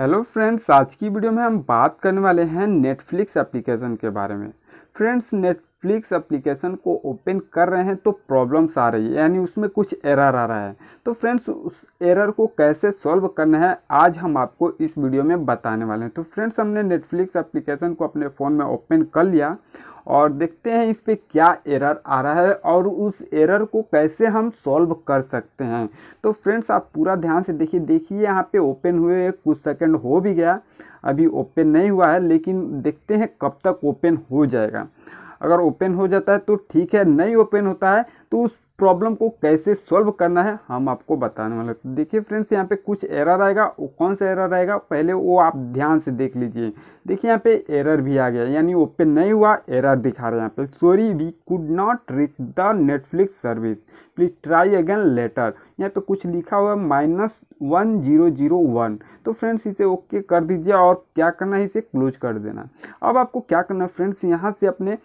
hello friends आज की video में हम बात करने वाले हैं नेटफ्लिक्स एप्लीकेशन के बारे में फ्रेंड्स नेटफ्लिक्स एप्लीकेशन को ओपन कर रहे हैं तो प्रॉब्लम्स आ रही है यानी उसमें कुछ एरर आ रहा है तो फ्रेंड्स उस एरर को कैसे सॉल्व करना है आज हम आपको इस वीडियो में बताने वाले हैं तो फ्रेंड्स हमने नेटफ्लिक्स एप्लीकेशन को अपने फ़ोन में ओपन कर लिया और देखते हैं इस पर क्या एरर आ रहा है और उस एरर को कैसे हम सॉल्व कर सकते हैं तो फ्रेंड्स आप पूरा ध्यान से देखिए देखिए यहाँ पे ओपन हुए कुछ सेकंड हो भी गया अभी ओपन नहीं हुआ है लेकिन देखते हैं कब तक ओपन हो जाएगा अगर ओपन हो जाता है तो ठीक है नहीं ओपन होता है तो उस प्रॉब्लम को कैसे सॉल्व करना है हम आपको बताने वाले तो देखिए फ्रेंड्स यहाँ पे कुछ एरर आएगा वो कौन सा एरर आएगा पहले वो आप ध्यान से देख लीजिए देखिए यहाँ पे एरर भी आ गया यानी ओपन नहीं हुआ एरर दिखा रहा है यहाँ पे sorry we could not reach the Netflix service please try again later यहाँ पे कुछ लिखा हुआ है minus one zero zero one तो फ्रेंड्स इसे ओके कर दीजिए और क्या करना है इसे क्लोज कर देना अब आपको क्या करना है फ्रेंड्स यहाँ से अपने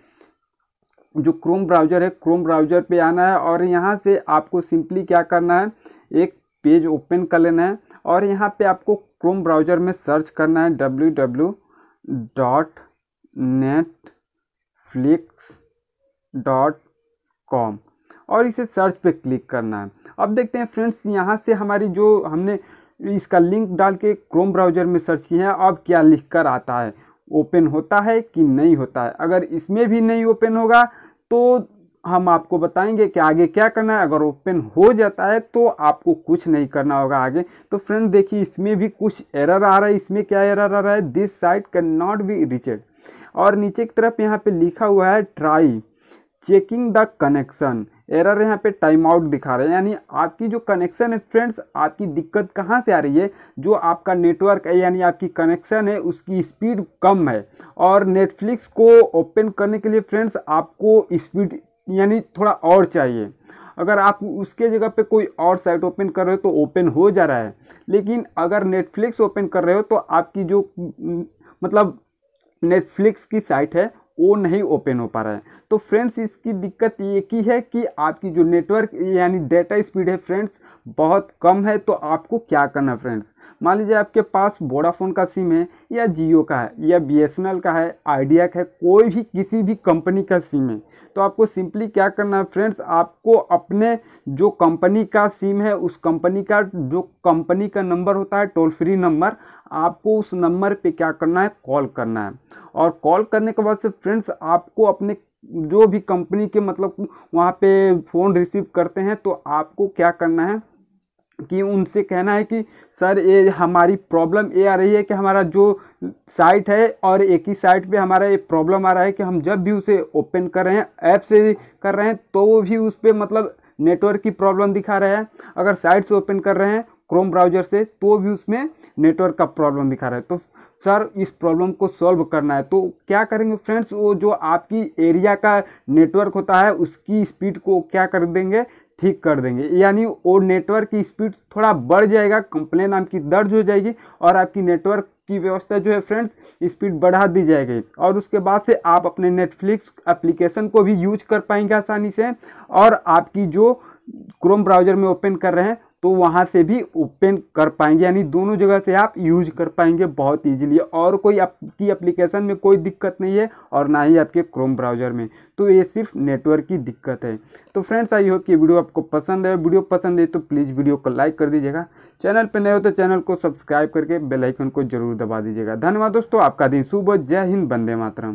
जो क्रोम ब्राउज़र है क्रोम ब्राउज़र पे आना है और यहाँ से आपको सिंपली क्या करना है एक पेज ओपन कर लेना है और यहाँ पे आपको क्रोम ब्राउज़र में सर्च करना है W W dot Netflix dot com और इसे सर्च पे क्लिक करना है अब देखते हैं फ्रेंड्स यहाँ से हमारी जो हमने इसका लिंक डाल के क्रोम ब्राउज़र में सर्च किया है अब क्या लिख कर आता है ओपन होता है कि नहीं होता है अगर इसमें भी नहीं ओपन होगा तो हम आपको बताएंगे कि आगे क्या करना है अगर ओपन हो जाता है तो आपको कुछ नहीं करना होगा आगे तो फ्रेंड देखिए इसमें भी कुछ एरर आ रहा है इसमें क्या एरर आ रहा है this site can not be reached और नीचे की तरफ यहाँ पे लिखा हुआ है try checking the connection error यहाँ पे टाइम आउट दिखा रहे हैं यानी आपकी जो कनेक्शन है फ्रेंड्स आपकी दिक्कत कहाँ से आ रही है जो आपका नेटवर्क है यानी आपकी कनेक्शन है उसकी स्पीड कम है और नेटफ्लिक्स को ओपन करने के लिए फ्रेंड्स आपको स्पीड यानी थोड़ा और चाहिए अगर आप उसके जगह पे कोई और साइट ओपन कर रहे हो तो ओपन हो जा रहा है लेकिन अगर नेटफ्लिक्स ओपन कर रहे हो तो आपकी जो मतलब नेटफ्लिक्स की साइट है वो नहीं ओपन हो पा रहा है तो फ्रेंड्स इसकी दिक्कत ये की है कि आपकी जो नेटवर्क यानी डेटा स्पीड है फ्रेंड्स बहुत कम है तो आपको क्या करना फ्रेंड्स मान लीजिए आपके पास वोडाफोन का सिम है या जियो का है या बी का है आइडिया का है कोई भी किसी भी कंपनी का सिम है तो आपको सिंपली क्या करना है फ्रेंड्स आपको अपने जो कंपनी का सिम है उस कंपनी का जो कंपनी का नंबर होता है टोल फ्री नंबर आपको उस नंबर पे क्या करना है कॉल करना है और कॉल करने के बाद से फ्रेंड्स आपको अपने जो भी कंपनी के मतलब वहाँ पे फ़ोन रिसीव करते हैं तो आपको क्या करना है कि उनसे कहना है कि सर ये हमारी प्रॉब्लम ये आ रही है कि हमारा जो साइट है और एक ही साइट पे हमारा ये प्रॉब्लम आ रहा है कि हम जब भी उसे ओपन कर रहे हैं ऐप से कर रहे हैं तो वो भी उस पर मतलब नेटवर्क की प्रॉब्लम दिखा रहा है अगर साइट से ओपन कर रहे हैं क्रोम ब्राउजर से तो भी उसमें नेटवर्क का प्रॉब्लम दिखा रहा है तो सर इस प्रॉब्लम को सॉल्व करना है तो क्या करेंगे फ्रेंड्स वो जो आपकी एरिया का नेटवर्क होता है उसकी स्पीड को क्या कर देंगे ठीक कर देंगे यानी वो नेटवर्क की स्पीड थोड़ा बढ़ जाएगा कंप्लेन आपकी दर्ज हो जाएगी और आपकी नेटवर्क की व्यवस्था जो है फ्रेंड्स स्पीड बढ़ा दी जाएगी और उसके बाद से आप अपने नेटफ्लिक्स एप्लीकेशन को भी यूज कर पाएंगे आसानी से और आपकी जो क्रोम ब्राउजर में ओपन कर रहे हैं तो वहाँ से भी ओपन कर पाएंगे यानी दोनों जगह से आप यूज कर पाएंगे बहुत ईजिली और कोई आपकी एप्लीकेशन में कोई दिक्कत नहीं है और ना ही आपके क्रोम ब्राउज़र में तो ये सिर्फ नेटवर्क की दिक्कत है तो फ्रेंड्स आई होप कि वीडियो आपको पसंद है वीडियो पसंद है तो प्लीज़ वीडियो को लाइक कर दीजिएगा चैनल पर नए हो तो चैनल को सब्सक्राइब करके बेलाइकन को जरूर दबा दीजिएगा धन्यवाद दोस्तों आपका दिन शुभ जय हिंद बंदे मातरम